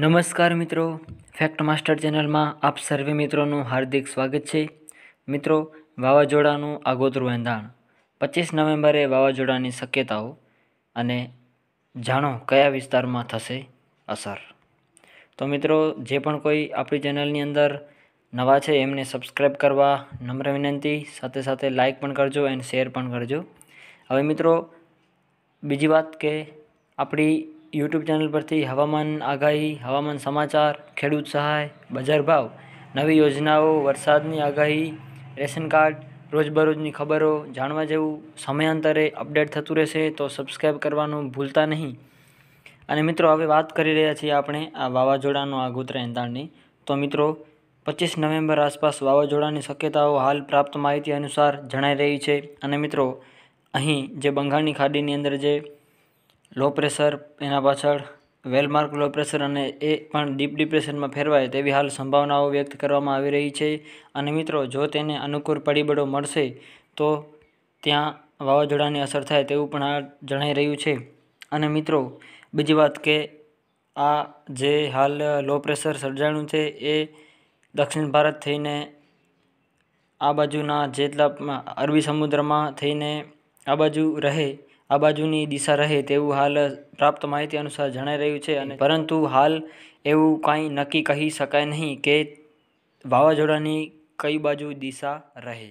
નમસ્કાર મિત્રો fact master ચેનલમાં આપ સર્વે મિત્રોનું હાર્દિક સ્વાગત છે મિત્રો વાવાઝોડાનું આગોતરું એંધાણ પચીસ નવેમ્બરે વાવાઝોડાની શક્યતાઓ અને જાણો કયા વિસ્તારમાં થશે અસર તો મિત્રો જે પણ કોઈ આપણી ચેનલની અંદર નવા છે એમને સબસ્ક્રાઈબ કરવા નમ્ર વિનંતી સાથે સાથે લાઇક પણ કરજો એન્ડ શેર પણ કરજો હવે મિત્રો બીજી વાત કે આપણી યુટ્યુબ ચેનલ પરથી હવામાન આગાહી હવામાન સમાચાર ખેડૂત સહાય બજાર ભાવ નવી યોજનાઓ વરસાદની આગાહી રેશન કાર્ડ રોજબરોજની ખબરો જાણવા જેવું સમયાંતરે અપડેટ થતું રહેશે તો સબસ્ક્રાઈબ કરવાનું ભૂલતા નહીં અને મિત્રો હવે વાત કરી રહ્યા છીએ આપણે આ વાવાઝોડાનું આગોતરા એંધાણની તો મિત્રો પચીસ નવેમ્બર આસપાસ વાવાઝોડાની શક્યતાઓ હાલ પ્રાપ્ત માહિતી અનુસાર જણાઈ રહી છે અને મિત્રો અહીં જે બંગાળની ખાડીની અંદર જે લો પ્રેશર એના પાછળ વેલમાર્ક લો પ્રેશર અને એ પણ ડીપ ડિપ્રેશનમાં ફેરવાય તેવી હાલ સંભાવનાઓ વ્યક્ત કરવામાં આવી રહી છે અને મિત્રો જો તેને અનુકૂળ પરિબળો મળશે તો ત્યાં વાવાઝોડાની અસર થાય તેવું પણ આ જણાઈ રહ્યું છે અને મિત્રો બીજી વાત કે આ જે હાલ લો પ્રેશર સર્જાણું છે એ દક્ષિણ ભારત થઈને આ બાજુના જેટલા અરબી સમુદ્રમાં થઈને આ બાજુ રહે આ બાજુની દિશા રહે તેવું હાલ પ્રાપ્ત માહિતી અનુસાર જણાઈ રહ્યું છે અને પરંતુ હાલ એવું કાંઈ નક્કી કહી શકાય નહીં કે વાવાઝોડાની કઈ બાજુ દિશા રહે